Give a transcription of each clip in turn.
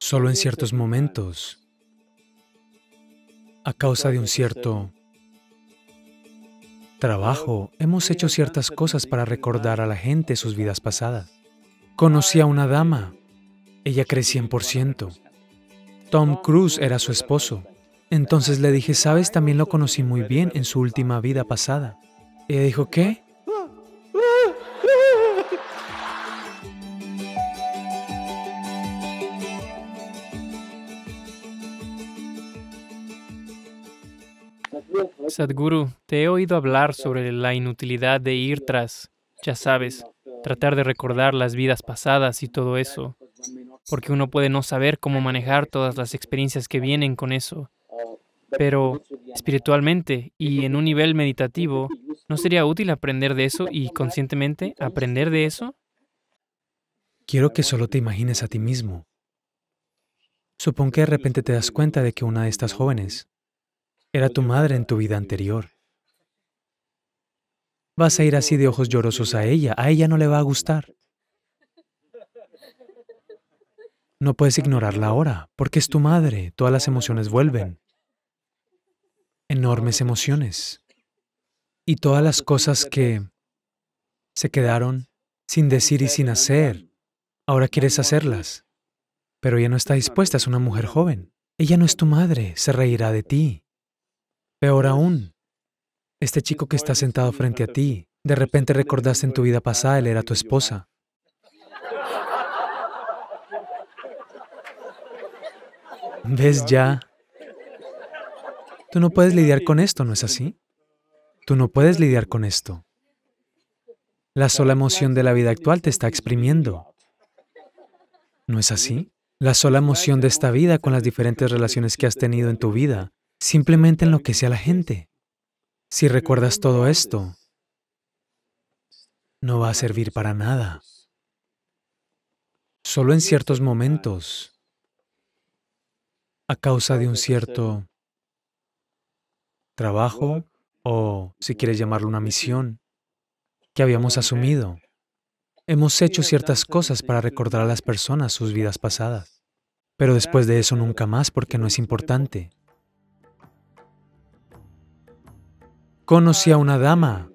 solo en ciertos momentos, a causa de un cierto trabajo, hemos hecho ciertas cosas para recordar a la gente sus vidas pasadas. Conocí a una dama, ella por 100%. Tom Cruise era su esposo. Entonces le dije, sabes, también lo conocí muy bien en su última vida pasada. Ella dijo, ¿qué? Sadhguru, te he oído hablar sobre la inutilidad de ir tras, ya sabes, tratar de recordar las vidas pasadas y todo eso, porque uno puede no saber cómo manejar todas las experiencias que vienen con eso. Pero espiritualmente y en un nivel meditativo, ¿no sería útil aprender de eso y conscientemente aprender de eso? Quiero que solo te imagines a ti mismo. Supón que de repente te das cuenta de que una de estas jóvenes era tu madre en tu vida anterior. Vas a ir así de ojos llorosos a ella. A ella no le va a gustar. No puedes ignorarla ahora, porque es tu madre. Todas las emociones vuelven. Enormes emociones. Y todas las cosas que se quedaron sin decir y sin hacer, ahora quieres hacerlas. Pero ella no está dispuesta, es una mujer joven. Ella no es tu madre, se reirá de ti. Peor aún, este chico que está sentado frente a ti, de repente recordaste en tu vida pasada, él era tu esposa. ¿Ves ya? Tú no puedes lidiar con esto, ¿no es así? Tú no puedes lidiar con esto. La sola emoción de la vida actual te está exprimiendo. ¿No es así? La sola emoción de esta vida con las diferentes relaciones que has tenido en tu vida simplemente enloquece a la gente. Si recuerdas todo esto, no va a servir para nada. Solo en ciertos momentos, a causa de un cierto trabajo o, si quieres llamarlo, una misión que habíamos asumido, hemos hecho ciertas cosas para recordar a las personas sus vidas pasadas. Pero después de eso nunca más porque no es importante. Conocí a una dama,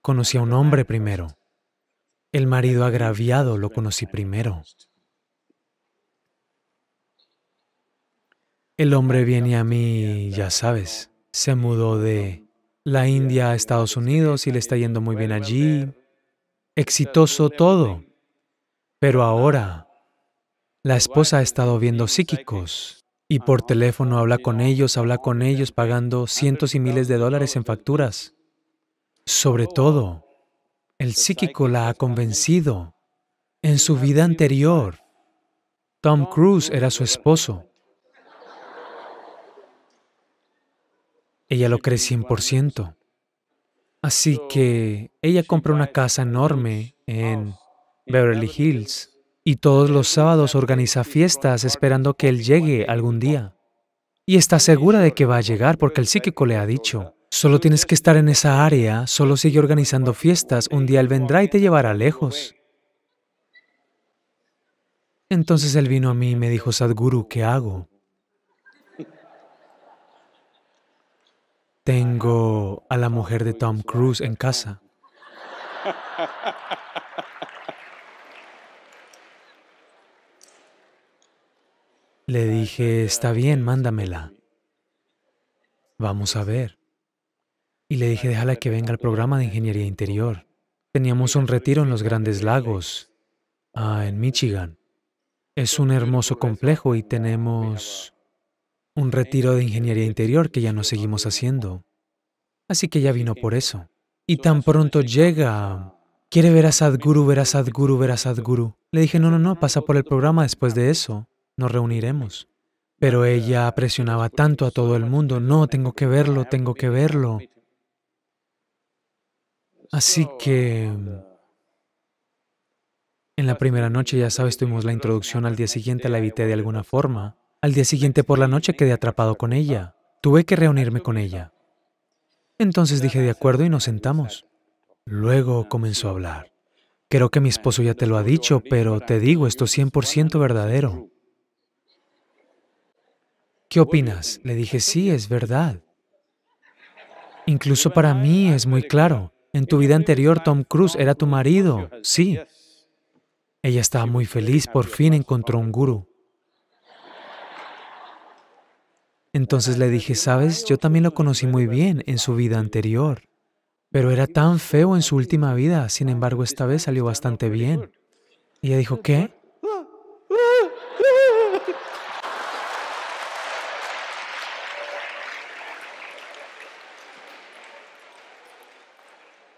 conocí a un hombre primero. El marido agraviado lo conocí primero. El hombre viene a mí, ya sabes, se mudó de la India a Estados Unidos y le está yendo muy bien allí, exitoso todo. Pero ahora, la esposa ha estado viendo psíquicos y por teléfono habla con ellos, habla con ellos pagando cientos y miles de dólares en facturas. Sobre todo, el psíquico la ha convencido. En su vida anterior, Tom Cruise era su esposo. Ella lo cree 100%. Así que ella compra una casa enorme en Beverly Hills y todos los sábados organiza fiestas esperando que él llegue algún día. Y está segura de que va a llegar porque el psíquico le ha dicho, solo tienes que estar en esa área, solo sigue organizando fiestas, un día él vendrá y te llevará lejos. Entonces él vino a mí y me dijo, Sadhguru, ¿qué hago? Tengo a la mujer de Tom Cruise en casa. Le dije, está bien, mándamela. Vamos a ver. Y le dije, déjala que venga al programa de ingeniería interior. Teníamos un retiro en los Grandes Lagos, ah, en Michigan. Es un hermoso complejo y tenemos un retiro de ingeniería interior que ya no seguimos haciendo. Así que ya vino por eso. Y tan pronto llega, quiere ver a Sadhguru, ver a Sadhguru, ver a Sadhguru. Le dije, no, no, no, pasa por el programa después de eso nos reuniremos. Pero ella presionaba tanto a todo el mundo, no, tengo que verlo, tengo que verlo. Así que... En la primera noche, ya sabes, tuvimos la introducción, al día siguiente la evité de alguna forma. Al día siguiente por la noche quedé atrapado con ella. Tuve que reunirme con ella. Entonces dije de acuerdo y nos sentamos. Luego comenzó a hablar. Creo que mi esposo ya te lo ha dicho, pero te digo, esto es 100% verdadero. ¿Qué opinas? Le dije, sí, es verdad. Incluso para mí es muy claro. En tu vida anterior, Tom Cruise era tu marido. Sí. Ella estaba muy feliz, por fin encontró un gurú. Entonces le dije, sabes, yo también lo conocí muy bien en su vida anterior, pero era tan feo en su última vida, sin embargo esta vez salió bastante bien. Y ella dijo, ¿qué?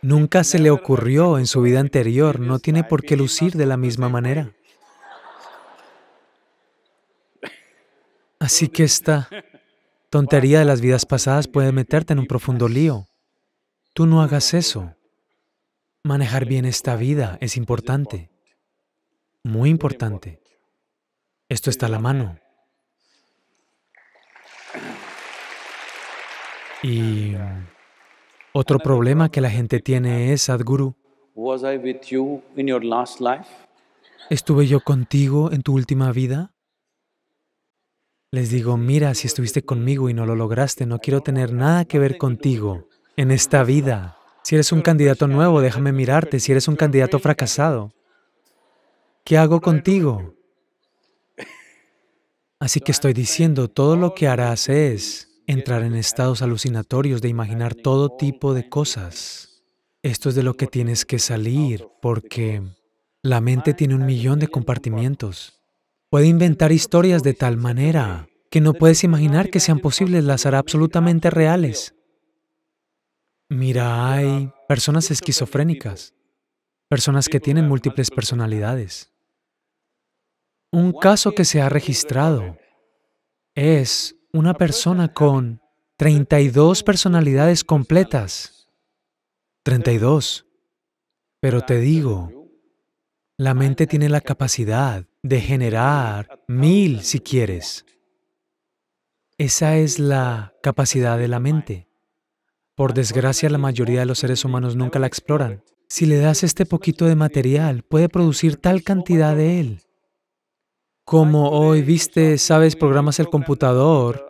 Nunca se le ocurrió en su vida anterior, no tiene por qué lucir de la misma manera. Así que esta tontería de las vidas pasadas puede meterte en un profundo lío. Tú no hagas eso. Manejar bien esta vida es importante. Muy importante. Esto está a la mano. Y... Otro problema que la gente tiene es, Sadhguru, ¿estuve yo contigo en tu última vida? Les digo, mira, si estuviste conmigo y no lo lograste, no quiero tener nada que ver contigo en esta vida. Si eres un candidato nuevo, déjame mirarte. Si eres un candidato fracasado, ¿qué hago contigo? Así que estoy diciendo, todo lo que harás es entrar en estados alucinatorios de imaginar todo tipo de cosas. Esto es de lo que tienes que salir porque la mente tiene un millón de compartimientos. Puede inventar historias de tal manera que no puedes imaginar que sean posibles, las hará absolutamente reales. Mira, hay personas esquizofrénicas, personas que tienen múltiples personalidades. Un caso que se ha registrado es una persona con 32 personalidades completas. 32. Pero te digo, la mente tiene la capacidad de generar mil si quieres. Esa es la capacidad de la mente. Por desgracia, la mayoría de los seres humanos nunca la exploran. Si le das este poquito de material, puede producir tal cantidad de él. Como hoy viste, sabes, programas el computador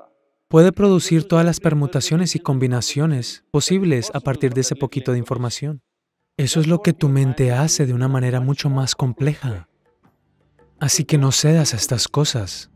puede producir todas las permutaciones y combinaciones posibles a partir de ese poquito de información. Eso es lo que tu mente hace de una manera mucho más compleja. Así que no cedas a estas cosas.